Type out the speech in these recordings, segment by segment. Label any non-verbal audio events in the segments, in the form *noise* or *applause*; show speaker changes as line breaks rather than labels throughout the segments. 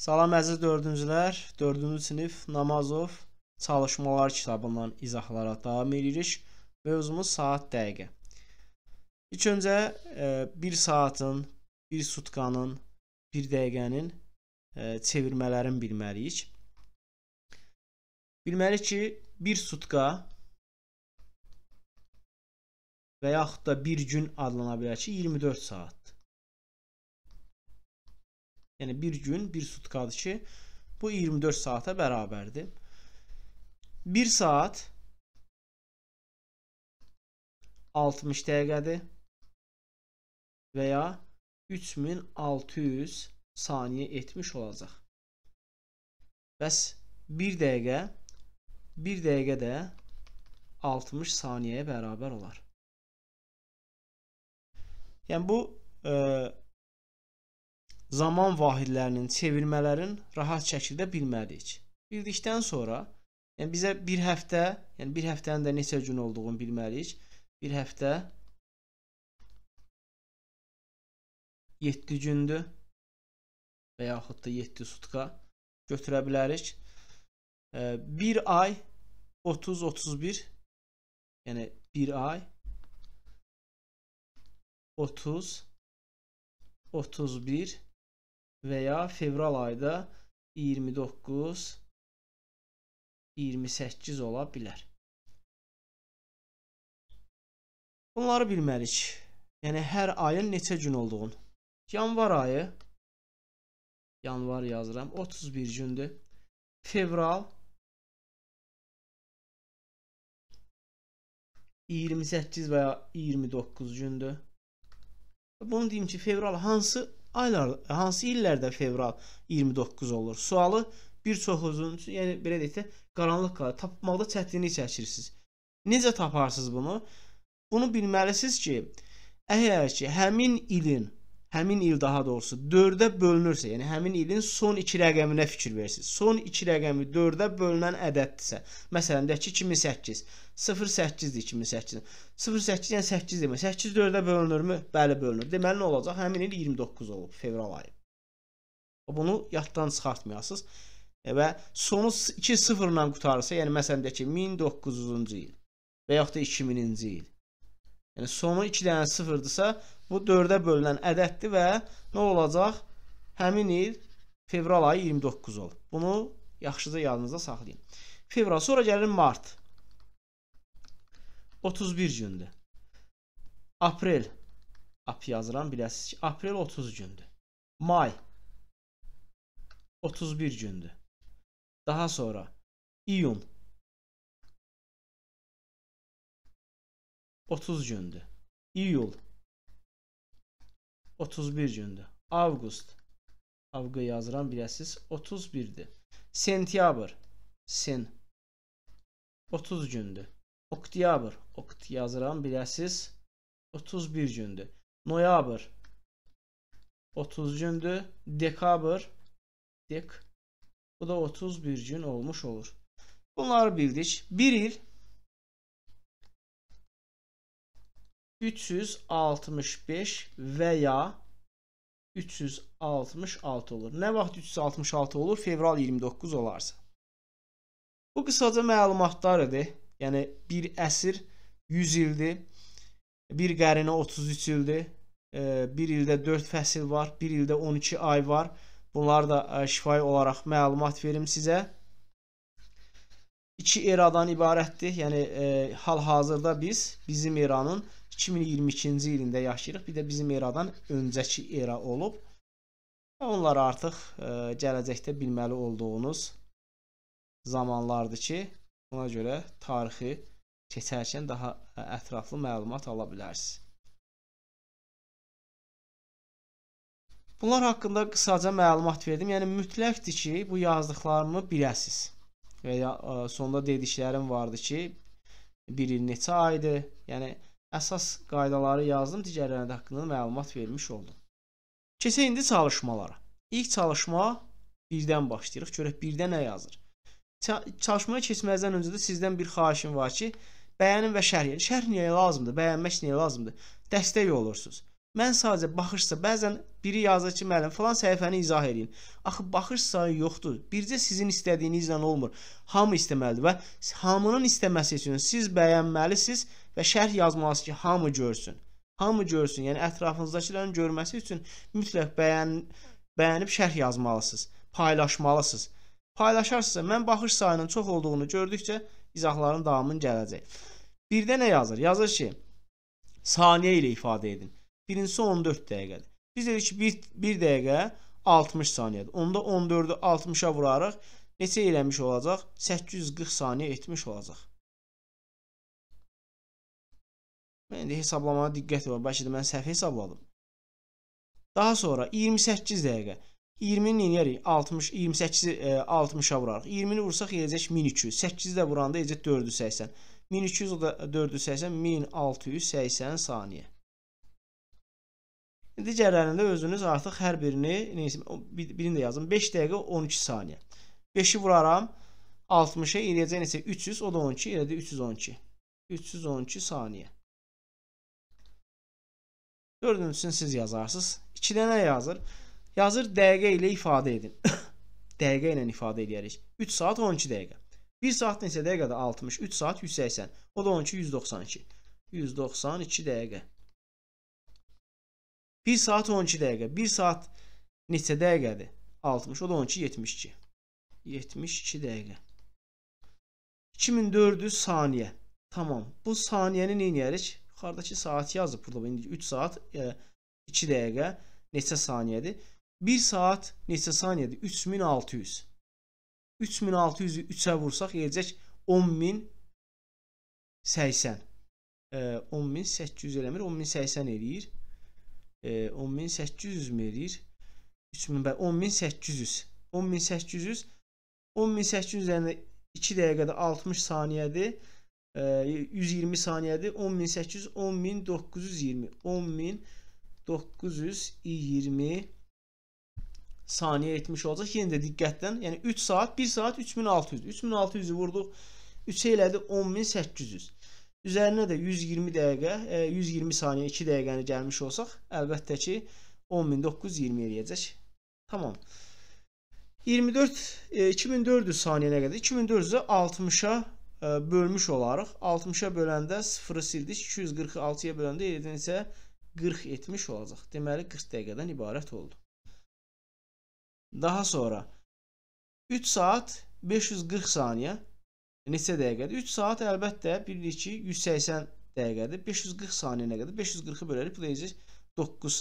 Salam əziz dördüncülər, dördüncü sinif Namazov çalışmalar kitabından izahlara davam edirik. Mövzumuz saat dəqiqə. İlk öncə 1 e, saatın, 1 sutkanın, 1 dəqiqənin e, çevirmələrini bilməliyik. Bilməliyik ki, 1 sutka və yaxud da 1 gün adlana bilər ki, 24 saat. Yəni bir gün, bir sutkadır ki, bu 24 saata bərabərdir. 1 saat 60 dəqiqədir və ya 3600 saniyə etmiş olacaq. Bəs 1 dəqiqə 1 dəqiqə də 60 saniyəyə bərabər olar. Yəni bu ə, e, zaman vahidlərinin çevirmələrin rahat şəkildə bilmədik. Bildikdən sonra, yəni bizə bir həftə, yəni bir həftənin də neçə gün olduğunu bilməliyik. Bir həftə 7 gündür və yaxud da 7 sutka götürə bilərik. 1 ay 30-31 yəni 1 ay 30 31 və ya fevral ayda 29 28 ola bilər. Bunları bilməliyik. Yəni hər ayın neçə gün olduğunu. Yanvar ayı yanvar yazıram 31 gündür. Fevral 28 və ya 29 gündür. Bunu deyim ki, fevral hansı aylar hansı illərdə fevral 29 olur? Sualı bir çoxunuzun, yəni belə deyək də, qaranlıq qalır. Tapmaqda çətinlik çəkirsiniz. Necə taparsınız bunu? Bunu bilməlisiniz ki, əgər ki, həmin ilin həmin il daha doğrusu 4-ə bölünürsə, yəni həmin ilin son 2 rəqəminə fikir versiniz. Son 2 rəqəmi 4-ə bölünən ədəddirsə, məsələn deyək ki 2008, 08-dir 2008. 08 yəni 8 demək. 8 4-ə bölünürmü? Bəli, bölünür. Deməli nə olacaq? Həmin il 29 olub fevral ayı. Bunu yaddan çıxartmayasınız. E, və sonu 2 sıfırla qutarsa, yəni məsələn deyək ki 1900-cu il və yaxud da 2000-ci il Yəni sonu 2 dənə 0-dırsa, bu 4-ə bölünən ədəddir və nə olacaq? Həmin il fevral ayı 29 ol. Bunu yaxşıca yadınızda saxlayın. Fevral sonra gəlir mart. 31 gündür. Aprel ap yazıram biləsiz ki, aprel 30 gündür. May 31 gündür. Daha sonra iyun 30 gündür. İyul 31 gündür. Avqust avqı yazıram biləsiz 31-dir. Sentyabr sen 30 gündür. Oktyabr okt yazıram biləsiz 31 gündür. Noyabr 30 gündür. Dekabr dek bu da 31 gün olmuş olur. Bunlar bildik. Bir il 365 və ya 366 olur. Nə vaxt 366 olur? Fevral 29 olarsa. Bu qısaca məlumatlar idi. Yəni bir əsr 100 ildir. Bir qərinə 33 ildir. E, bir ildə 4 fəsil var, bir ildə 12 ay var. Bunlar da e, şifahi olaraq məlumat verim sizə. İki eradan ibarətdir. Yəni e, hal-hazırda biz bizim eranın 2022-ci ilində yaşayırıq. Bir də bizim eradan öncəki era olub. Onlar artıq ə, e, gələcəkdə bilməli olduğunuz zamanlardır ki, buna görə tarixi keçərkən daha e, ətraflı məlumat ala bilərsiniz. Bunlar haqqında qısaca məlumat verdim. Yəni mütləqdir ki, bu yazdıqlarımı biləsiz. Və ya ə, e, sonda dediklərim vardı ki, biri neçə aydır? Yəni Əsas qaydaları yazdım, digərlərinə də haqqında məlumat vermiş oldum. Keçək indi çalışmalara. İlk çalışma birdən başlayırıq. Görək birdə nə yazır. Çalışmaya keçməzdən öncə də sizdən bir xahişim var ki, bəyənin və şərh edin. Şərh niyə lazımdır? Bəyənmək niyə lazımdır? Dəstək olursunuz. Mən sadəcə baxışsa, bəzən biri yazır ki, müəllim, falan səhifəni izah eləyin. Axı baxış sayı yoxdur. Bircə sizin istədiyinizlə olmur. Hamı istəməlidir və hamının istəməsi üçün siz bəyənməlisiniz və şərh yazmalısınız ki, hamı görsün. Hamı görsün, yəni ətrafınızdakıların görməsi üçün mütləq bəyən, bəyənib şərh yazmalısınız, paylaşmalısınız. Paylaşarsınızsa, mən baxış sayının çox olduğunu gördükcə izahların davamının gələcək. Birdə nə yazır? Yazır ki, saniyə ilə ifadə edin. Birincisi 14 dəqiqədir. Biz dedik ki, 1, 1 dəqiqə 60 saniyədir. Onda 14-ü 60-a vurarıq. Neçə eləmiş olacaq? 840 saniyə etmiş olacaq. Mən indi hesablamaya diqqət var. Bəlkə də mən səhv hesabladım. Daha sonra 28 dəqiqə. 20-ni eləyərik 60, 28-i e, 60-a vurarıq. 20-ni vursaq eləyəcək 1200. 8-i də vuranda eləyəcək 480. 1200 o da 480, 1680 saniyə. Digərlərində özünüz artıq hər birini, neyse, birini də yazın. 5 dəqiqə 12 saniyə. 5-i vuraram 60-a eləyəcək neçə 300, o da 12, elədi 312. 312 saniyə. Dördüncüsünü siz yazarsınız. 2-də nə yazır? Yazır dəqiqə ilə ifadə edin. *coughs* dəqiqə ilə ifadə edərik. 3 saat 12 dəqiqə. 1 saat neçə dəqiqədə 60, 3 saat 180. O da 12 192. 192 dəqiqə. 1 saat 12 dəqiqə. 1 saat neçə dəqiqədir? 60, o da 12 72. 72 dəqiqə. 2400 saniyə. Tamam. Bu saniyəni nə edərik? Yuxarıdakı saat yazıb burada. İndi 3 saat e, 2 dəqiqə neçə saniyədir? 1 saat neçə saniyədir? 3600. 3600-ü 3-ə vursaq eləcək 10080. E, 10800 eləmir, 10080 eləyir. E, 10800 mi eləyir? 3000 bəy 10800. 10800 10800 üzərində 2 dəqiqədə 60 saniyədir. 120 saniyədir. 10800, 10920, 10920 saniyə etmiş olacaq. Yenə də diqqətdən, yəni 3 saat, 1 saat 3600. 3600-ü vurduq. 3 elədi 10800. Üzərinə də 120 dəqiqə, 120 saniyə 2 dəqiqəni gəlmiş olsaq, əlbəttə ki 10920 eləyəcək. Tamam. 24 2400 saniyənə qədər 2400-ə 60-a bölmüş olarıq. 60-a böləndə 0-ı sildik. 246-ya -40 böləndə yerdən isə 40 etmiş olacaq. Deməli 40 dəqiqədən ibarət oldu. Daha sonra 3 saat 540 saniyə neçə dəqiqədir? 3 saat əlbəttə bilirik ki 180 dəqiqədir. 540 saniyə nə qədər? 540-ı bölərik, bu deyəcək 9.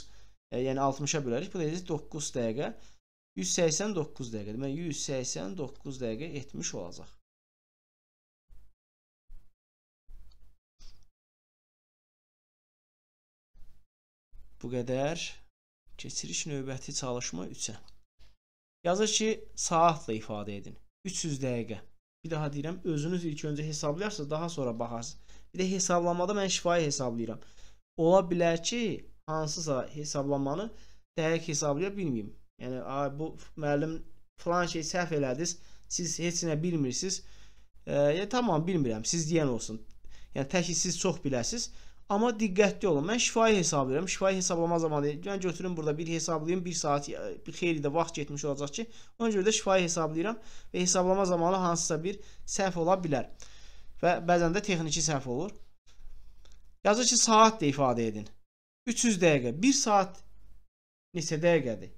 E, yəni 60-a bölərik, bu deyəcək 9 dəqiqə. 189 dəqiqə. Deməli 189 dəqiqə etmiş olacaq. Bu qədər. Keçirik növbəti çalışma 3-ə. Yazır ki, saatla ifadə edin. 300 dəqiqə. Bir daha deyirəm, özünüz ilk öncə hesablayarsınız, daha sonra baxarsınız. Bir də hesablamada mən şifahi hesablayıram. Ola bilər ki, hansısa hesablamanı dəqiq hesablaya bilməyim. Yəni, bu müəllim filan şey səhv elədiniz, siz heç nə bilmirsiniz. E, tamam, bilmirəm, siz deyən olsun. Yəni, tək ki, siz çox biləsiniz. Amma diqqətli olun. Mən şifahi hesablayıram. Şifahi hesablama zamanı mən götürüm burada bir hesablayım. Bir saat e, bir xeyli də vaxt getmiş olacaq ki, ona görə də şifahi hesablayıram və hesablama zamanı hansısa bir səhv ola bilər. Və bəzən də texniki səhv olur. Yazır ki, saat də ifadə edin. 300 dəqiqə. 1 saat neçə dəqiqədir?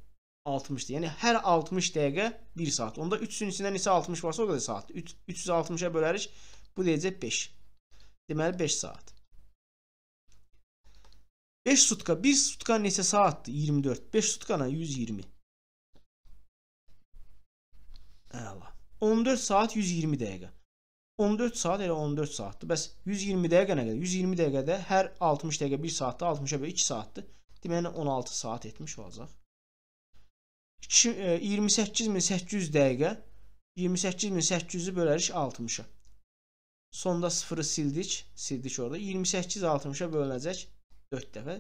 60-dır. Yəni hər 60 dəqiqə 1 saat. Onda 3-ün içində neçə 60 varsa o qədər saatdır. 360-a bölərik. Bu deyəcək 5. Deməli 5 saat. 5 sutka 1 sutka nesese attı 24. 5 sutkana 120. Əla. 14 saat 120 dəqiqə. 14 saat elə 14 saatdır. Bəs 120 dəqiqə nə qədər? 120 dəqiqədə hər 60 dəqiqə 1 saatda 60-a böl 2 saatdır. Deməli yəni 16 saat etmiş olacaq. 28800 dəqiqə 28800-ü bölərik 60-a. Sonda 0-ı sildik, sildik orada. 28860-a bölünəcək 4 dəfə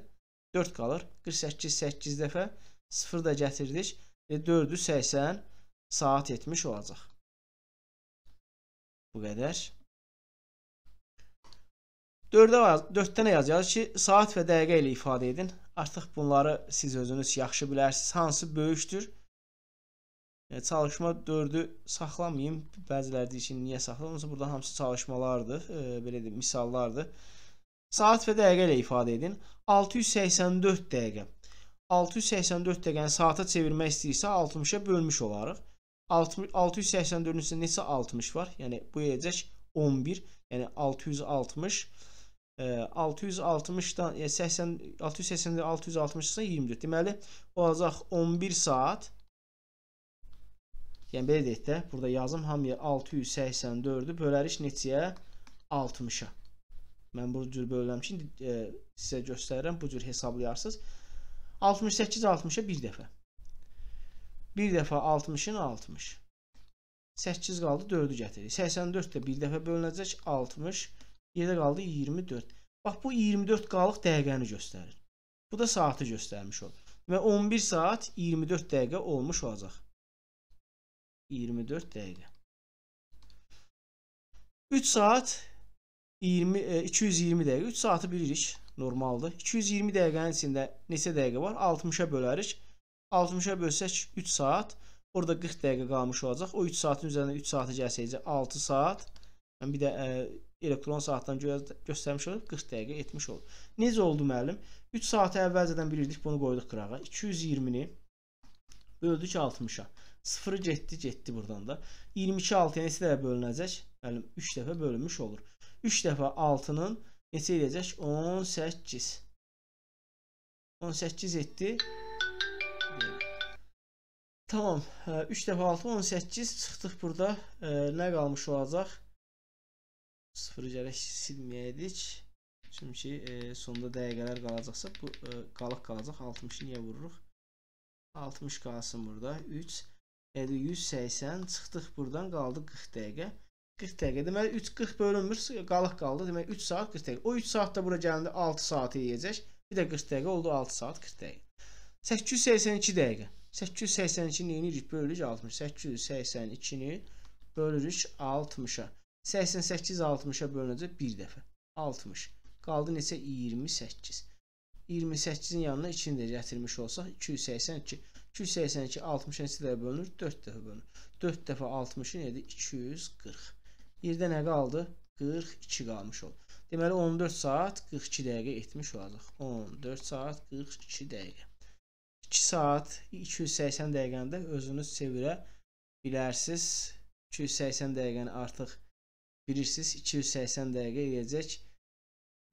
4 qalır. 48 8 dəfə 0 da gətirdik. E, 4-ü 80 saat 70 olacaq. Bu qədər. 4-də 4-dən yazacağız ki, saat və dəqiqə ilə ifadə edin. Artıq bunları siz özünüz yaxşı bilərsiniz. Hansı böyükdür? Yəni, çalışma 4-ü saxlamayayım. Bəziləri deyir ki, niyə saxlamayın? Burada hamısı çalışmalardır, e, belə deyim, misallardır. Saat və dəqiqə ilə ifadə edin. 684 dəqiqə. 684 dəqiqəni saata çevirmək istəyirsə 60-a bölmüş olarıq. 684-ün üstündə neçə 60 var? Yəni bu eləyəcək 11, yəni 660. 660-dan 80 680 660 isə 24. Deməli olacaq 11 saat. Yəni belə deyək də, burada yazım hamıya 684-ü bölərik neçəyə? 60-a. Mən bu cür bölürəm ki, e, sizə göstərirəm, bu cür hesablayarsınız. 68 60-a bir dəfə. Bir dəfə 60-ın 60. 8 qaldı, 4-ü gətirir. 84 də bir dəfə bölünəcək, 60. Yerdə qaldı 24. Bax, bu 24 qalıq dəqiqəni göstərir. Bu da saatı göstərmiş olur. Və 11 saat 24 dəqiqə olmuş olacaq. 24 dəqiqə. 3 saat 20 220 e, dəqiqə 3 saatı bilirik, normaldır. 220 dəqiqənin içində neçə dəqiqə var? 60-a bölərik. 60-a bölsək 3 saat, orada 40 dəqiqə qalmış olacaq. O 3 saatın üzərindən 3 saata gəlsəcə 6 saat. Mən yəni bir də ə, e, elektron saatdan gö göstərmiş olub 40 dəqiqə etmiş olub. Necə oldu müəllim? 3 saatı əvvəlcədən bilirdik, bunu qoyduq qırağa. 220-ni böldük 60-a. 0 getdi, getdi buradan da. 22 6-ya neçə dəfə bölünəcək? Müəllim 3 dəfə bölünmüş olur. 3 dəfə 6-nın neçə eləyəcək? 18. 18 etdi. Tamam. 3 hə, dəfə 6 18 çıxdıq burada. Hə, nə qalmış olacaq? 0 gərək silməyəydik. Çünki e, sonda dəqiqələr qalacaqsa bu e, qalıq qalacaq. 60-ı niyə vururuq? 60 qalsın burada. 3 yəni 180 çıxdıq buradan qaldı 40 dəqiqə. 40 dəqiqə. Deməli 3:40 bölünmür, qalıq qaldı. Demək 3 saat 40 dəqiqə. O 3 saatda bura gələndə 6 saat eləyəcək. Bir də 40 dəqiqə oldu 6 saat 40 dəqiqə. 882 dəqiqə. 882-ni yenirik, bölürük 60. 882-ni bölürük 60-a. 88 60-a bölünəcək bir dəfə. 60. Qaldı neçə? 28. 28-in yanına 2-ni də gətirmiş olsaq 282. 282 60-a neçə dəfə bölünür? 4 dəfə bölünür. 4 dəfə 60-ın edir 240. Yerdə nə qaldı? 42 qalmış oldu. Deməli 14 saat 42 dəqiqə etmiş olacaq. 14 saat 42 dəqiqə. 2 saat 280 dəqiqəndə özünüz çevirə bilərsiz. 280 dəqiqəni artıq bilirsiniz. 280 dəqiqə eləyəcək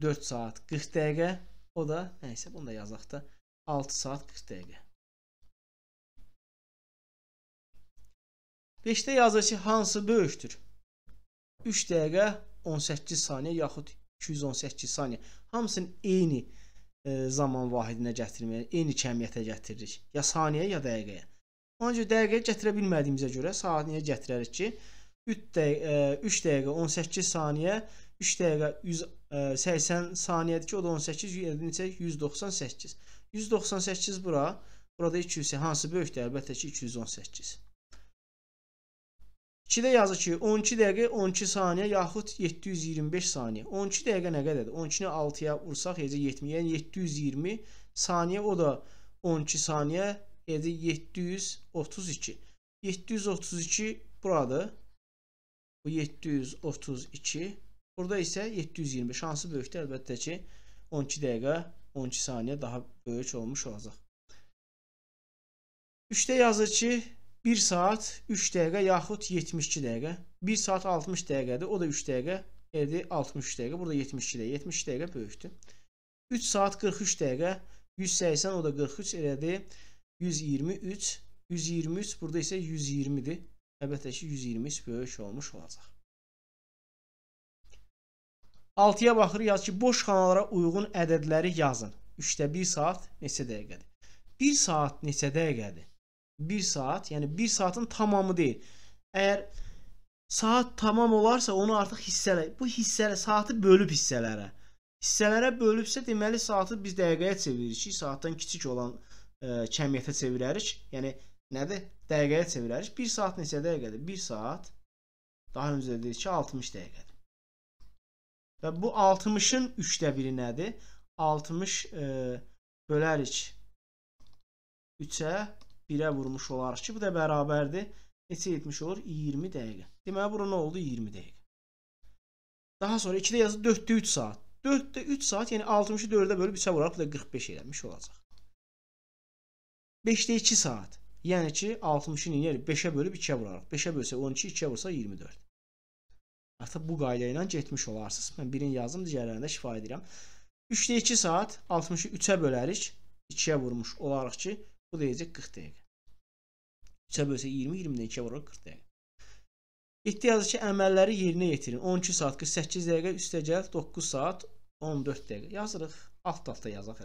4 saat 40 dəqiqə. O da nəysə bunu da yazaq da 6 saat 40 dəqiqə. 5-də yazır ki, hansı böyükdür? 3 dəqiqə 18 saniyə yaxud 218 saniyə. Hamısını eyni e, zaman vahidinə gətirməyə, eyni kəmiyyətə gətiririk. Ya saniyəyə, ya dəqiqəyə. Ona görə dəqiqəyə gətirə bilmədiyimizə görə saniyəyə gətirərik ki, 3 dəqiqə, e, 3 dəqiqə 18 saniyə, 3 dəqiqə 180 e, saniyədir ki, o da 18, 198. 198 bura, burada 200, hansı böyükdür? Əlbəttə ki, 218. 2-də yazır ki, 12 dəqiqə 12 saniyə yaxud 725 saniyə. 12 dəqiqə nə qədərdir? 12-ni 6-ya vursaq necə 70, yəni 720 saniyə o da 12 saniyə edir 732. 732 buradır. Bu 732. Burada isə 720. Şansı böyükdür əlbəttə ki, 12 dəqiqə 12 saniyə daha böyük olmuş olacaq. 3-də yazır ki, 1 saat 3 dəqiqə yaxud 72 dəqiqə. 1 saat 60 dəqiqədir. O da 3 dəqiqə. Edir 63 dəqiqə. Burada 72 dəqiqə. 70 dəqiqə böyükdür. 3 saat 43 dəqiqə. 180 o da 43 elədi. 123. 123 burada isə 120-dir. Əlbəttə ki 123 böyük olmuş olacaq. 6-ya baxır, yaz ki, boş xanalara uyğun ədədləri yazın. 3-də 1 saat neçə dəqiqədir? 1 saat neçə dəqiqədir? 1 saat yəni 1 saatin tamamı deyil. Əgər saat tamam olarsa onu artıq hissələ bu hissələ saatı bölüb hissələrə. Hissələrə bölübsə deməli saatı biz dəqiqəyə çeviririk. Saatdan kiçik olan ə, e, kəmiyyətə çevirərik. Yəni nədir? Dəqiqəyə çevirərik. 1 saat neçə dəqiqədir? 1 saat daha öncə dedik ki, 60 dəqiqədir. Və bu 60-ın 3də biri nədir? 60 ə, e, bölərik 3-ə 1-ə vurmuş olarıq ki, bu da bərabərdir. Neçə etmiş olur? 20 dəqiqə. Deməli, bura nə oldu? 20 dəqiqə. Daha sonra 2-də yazı 4-də 3 saat. 4-də 3 saat, yəni 60-ı 4-də bölüb 3-ə vuraraq bu da 45 eləmiş olacaq. 5-də 2 saat. Yəni ki, 60-ı yəni 5-ə bölüb 2-ə vuraraq. 5-ə bölsə 12, 2-ə vursa 24. Artıq bu qayda ilə getmiş olarsınız. Mən birini yazdım, digərlərini də şifa edirəm. 3-də 2 saat 60-ı 3-ə bölərik. 2-yə vurmuş olarıq ki, Bu da edəcək 40 dəqiqə. 3-ə bölsək 20, 20-dən 2-yə vuraq 40 dəqiqə. 7 yazır ki, əməlləri yerinə yetirin. 12 saat 48 dəqiqə üstəgəl 9 saat 14 dəqiqə. Yazırıq. Alt-alta yazaq.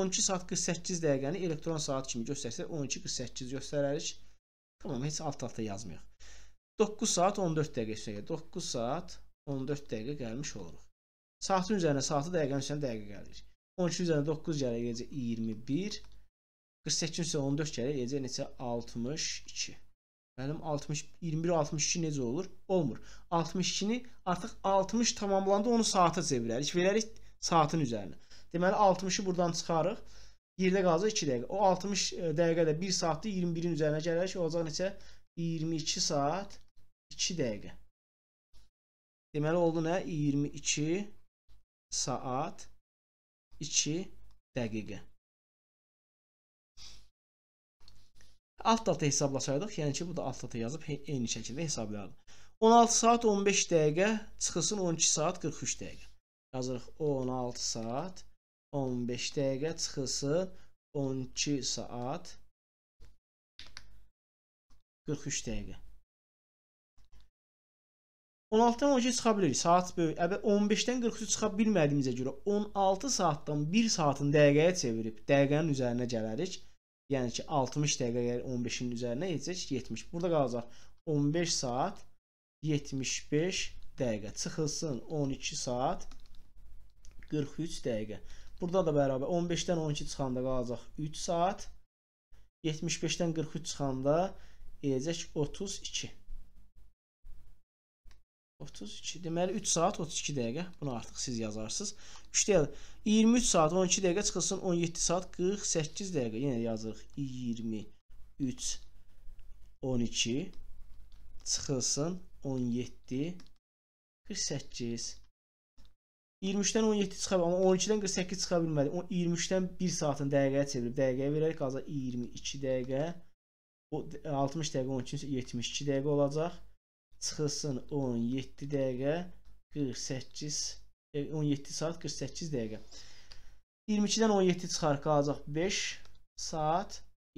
12 saat 48 dəqiqəni elektron saat kimi göstərsək 12:48 göstərərik. Tamam, heç alt-alta yazmayaq. 9 saat 14 dəqiqə üstəgəl. 9 saat 14 dəqiqə gəlmiş oluruq. Saatın üzərinə saatı dəqiqənin üstünə dəqiqə gəlir. 12 üzərinə 9 gələcək 21. 48 üstə 14 kərə eləcək neçə? 62. Mənim 60, 21-62 necə olur? Olmur. 62-ni artıq 60 tamamlandı, onu saata çevirərik. Verərik saatın üzərinə. Deməli, 60-ı buradan çıxarıq. Yerdə qalacaq 2 dəqiqə. O 60 e, dəqiqədə 1 saatda 21-in üzərinə gələrək, olacaq neçə? 22 saat 2 dəqiqə. Deməli, oldu nə? 22 saat 2 dəqiqə. Alt-alta hesablasaydıq, yəni ki, bu da alt-alta yazıb eyni şəkildə hesablayardıq. 16 saat 15 dəqiqə çıxılsın 12 saat 43 dəqiqə. Yazırıq 16 saat 15 dəqiqə çıxılsın 12 saat 43 dəqiqə. 16-dan 12 çıxa bilirik. Saat böyük. Əbə 15-dən 43 çıxa bilmədiyimizə görə 16 saatdan 1 saatın dəqiqəyə çevirib dəqiqənin üzərinə gələrik. Yəni ki, 60 dəqiqə əgər yəni 15-in üzərinə etsək 70. Burada qalacaq 15 saat 75 dəqiqə. Çıxılsın 12 saat 43 dəqiqə. Burada da bərabər 15-dən 12 çıxanda qalacaq 3 saat. 75-dən 43 çıxanda eləyəcək 32. 32, deməli 3 saat 32 dəqiqə. Bunu artıq siz yazarsınız. 3 dəqiqə. 23 saat 12 dəqiqə çıxılsın 17 saat 48 dəqiqə. Yenə yazırıq 23 12 çıxılsın 17 48 23-dən 17 çıxa bilmədi, amma 12-dən 48 çıxa bilmədi. 23-dən 1 saatın dəqiqəyə çevirib dəqiqəyə verərək qalacaq 22 dəqiqə. O 60 dəqiqə 12 72 dəqiqə olacaq çıxılsın 17 dəqiqə 48 17 e, saat 48 dəqiqə. 22-dən 17 çıxar qalacaq 5 saat.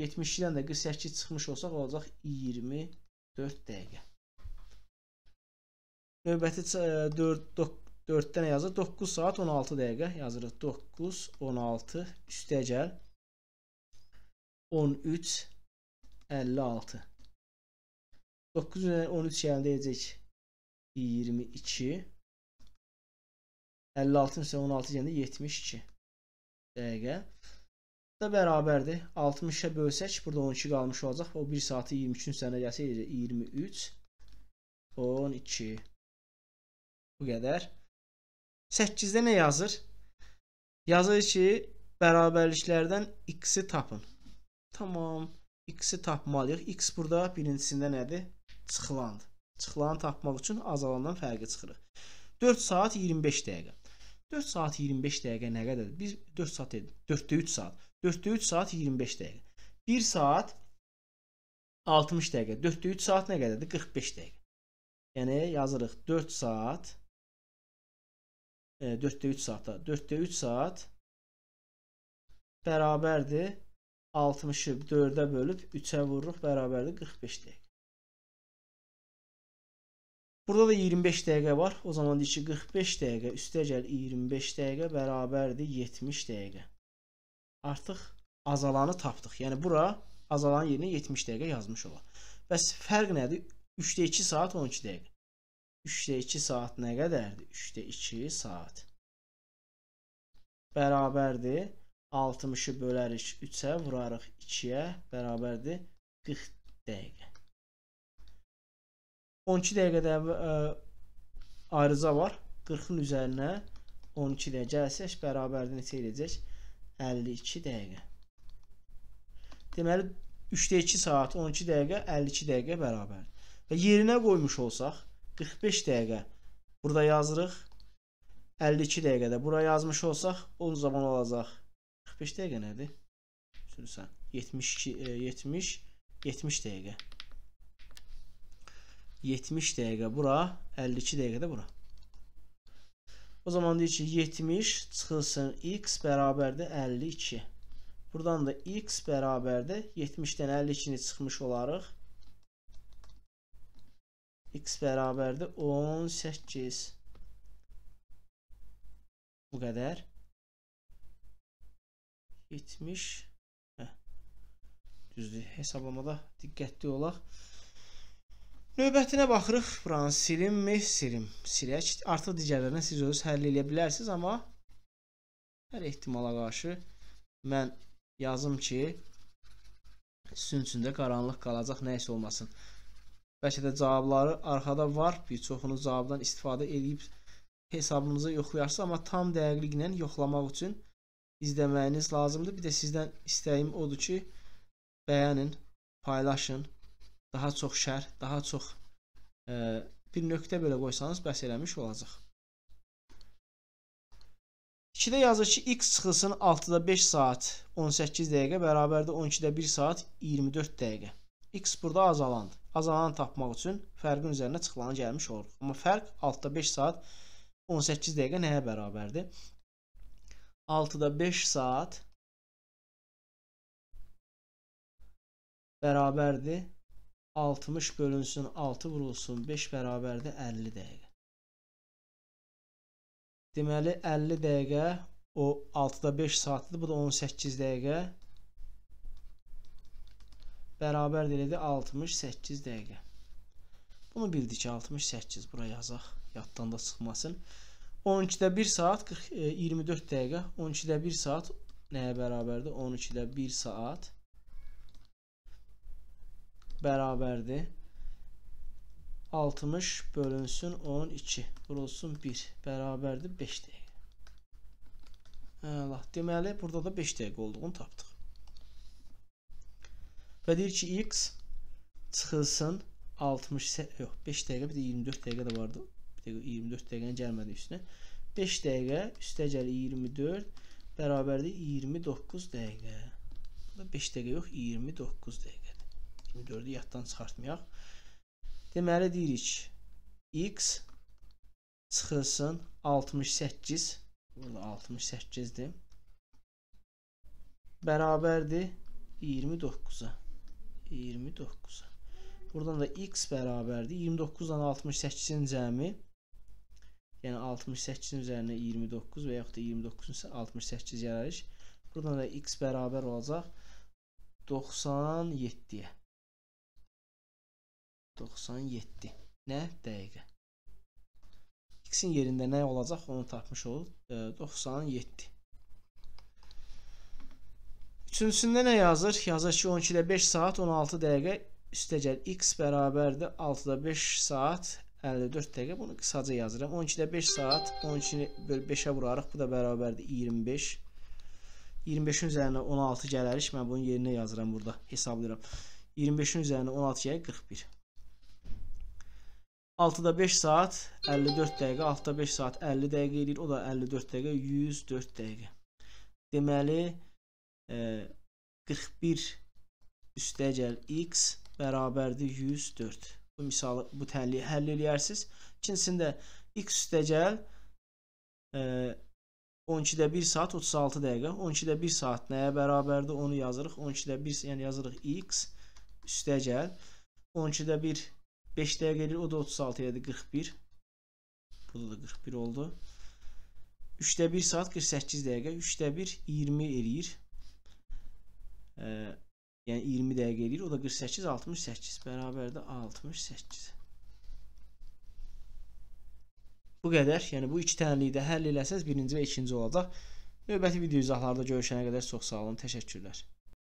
72-dən də 48 çıxmış olsaq olacaq 24 dəqiqə. Növbəti 4 4-dən e, yazır. 9 saat 16 dəqiqə yazırıq. 9 16 üstə gəl 13 56 9 üzerindən 13 əldə edəcək 22. 56 üstə 16 gələndə 72 dəqiqə. Bu da bərabərdir. 60-a bölsək, burada 12 qalmış olacaq. O 1 saatı 23 sənə gəlsə 23 12 bu qədər. 8-də nə yazır? Yazır ki, bərabərliklərdən x-i tapın. Tamam, x-i tapmalıyıq. x burada birincisində nədir? çıxılandır. Çıxılanı tapmaq üçün azalandan fərqi çıxırıq. 4 saat 25 dəqiqə. 4 saat 25 dəqiqə nə qədərdir? Biz 4 saat dedik. 4-də 3 saat. 4-də 3 saat 25 dəqiqə. 1 saat 60 dəqiqə. 4-də 3 saat nə qədərdir? 45 dəqiqə. Yəni yazırıq 4 saat 4-də 3 saata. 4-də 3 saat bərabərdir 60-ı 4-ə bölüb 3-ə vururuq bərabərdir 45 dəqiqə. Burada da 25 dəqiqə var. O zaman deyir ki, 45 dəqiqə üstəgəl 25 dəqiqə bərabərdir 70 dəqiqə. Artıq azalanı tapdıq. Yəni bura azalanın yerinə 70 dəqiqə yazmış olaq. Bəs fərq nədir? 3-də 2 saat 12 dəqiqə. 3-də 2 saat nə qədərdir? 3-də 2 saat. Bərabərdir 60-ı bölərik 3-ə, vurarıq 2-yə, bərabərdir 40 dəqiqə. 12 dəqiqədə ə, e, arıza var. 40-ın üzərinə 12 də gəlsək bərabərdir neçə eləyəcək? 52 dəqiqə. Deməli 3-də 2 saat 12 dəqiqə 52 dəqiqə bərabərdir. Və yerinə qoymuş olsaq 45 dəqiqə burada yazırıq. 52 dəqiqədə bura yazmış olsaq o zaman olacaq 45 dəqiqə nədir? Sürsən 72 70 70 dəqiqə. 70 dəqiqə bura, 52 dəqiqə də bura. O zaman deyir ki, 70 çıxılsın x bərabərdə 52. Buradan da x bərabərdə 70-dən 52-ni çıxmış olarıq. x bərabərdə 18. Bu qədər. 70 Hə. Düzdür. Hesablamada diqqətli olaq. Növbətinə baxırıq. Buranı silim, silim, silək. Artıq digərlərini siz özünüz həll edə bilərsiniz, amma hər ehtimala qarşı mən yazım ki, sizin üçün də qaranlıq qalacaq, nə isə olmasın. Bəlkə də cavabları arxada var. Bir çoxunuz cavabdan istifadə edib hesabınızı yoxlayarsınız, amma tam dəqiqliklə yoxlamaq üçün izləməyiniz lazımdır. Bir də sizdən istəyim odur ki, bəyənin, paylaşın daha çox şərh, daha çox ə, e, bir nöqtə belə qoysanız bəs eləmiş olacaq. 2-də yazır ki, x çıxılsın 6-da 5 saat 18 dəqiqə bərabərdə 12-də 1 saat 24 dəqiqə. x burada azalandı. Azalanı tapmaq üçün fərqin üzərinə çıxılanı gəlmiş olur. Amma fərq 6-da 5 saat 18 dəqiqə nəyə bərabərdir? 6-da 5 saat bərabərdir 60 bölünsün 6 vurulsun 5 bərabərdir 50 dəqiqə. Deməli 50 dəqiqə o 6-da 5 saatdır. Bu da 18 dəqiqə. Bərabər deyildi 68 dəqiqə. Bunu bildik ki 68 bura yazaq. Yaddan da çıxmasın. 12-də 1 saat 40, 24 e, dəqiqə. 12-də 1 saat nəyə bərabərdir? 12-də 1 saat bərabərdir. 60 bölünsün 12 vurulsun 1 bərabərdir 5 dəqiqə. Əla. Hə, Deməli, burada da 5 dəqiqə olduğunu tapdıq. Və deyir ki, x çıxılsın 60 yox, 5 dəqiqə, bir də 24 dəqiqə də vardı. Bir dəqiqə 24 dəqiqənin gəlmədi üstünə. 5 dəqiqə üstə gəlir 24 bərabərdir 29 dəqiqə. Bu da 5 dəqiqə yox, 29 dəqiqə. 64-ü yaddan çıxartmayaq. Deməli deyirik x çıxılsın 68 burada 68-dir. Bərabərdir 29-a. 29-a. Buradan da x bərabərdir 29-dan 68-in cəmi yəni 68-in üzərinə 29 və yaxud da 29-un 68 yararış. Buradan da x bərabər olacaq 97-yə. 97. Nə? Dəqiqə. X-in yerində nə olacaq? Onu tapmış olub. 97. Üçüncüsündə nə yazır? Yazır ki, 12-də 5 saat 16 dəqiqə üstəgəl x bərabərdir 6-da 5 saat 54 dəqiqə. Bunu qısaca yazıram. 12-də 5 saat 12-ni böl 5-ə vurarıq. Bu da bərabərdir 25. 25-in üzərinə 16 gələrik. Mən bunun yerinə yazıram burada. Hesablayıram. 25-in üzərinə 16 gəlir 41. 6-da 5 saat 54 dəqiqə, 6-da 5 saat 50 dəqiqə eləyir, o da 54 dəqiqə, 104 dəqiqə. Deməli, e, 41 üstəgəl x bərabərdir 104. Bu misalı, bu təlliyi həll eləyərsiniz. İkincisində x üstəgəl e, 12-də 1 saat 36 dəqiqə. 12-də 1 saat nəyə bərabərdir? Onu yazırıq. 12-də 1, yəni yazırıq x üstəgəl 12-də 1 5'ler gelir o da 36'ya da 41. Bu da 41 oldu. 3'də 1 saat 48 dəqiqə, 3də 1 20 eləyir. E, yəni 20 dəqiqə eləyir. O da 48 68 bərabər də 68. Bu qədər. Yəni bu iki tənəliyi də həll eləsəz birinci və ikinci olacaq. Növbəti video izahlarda görüşənə qədər çox sağ olun. Təşəkkürlər.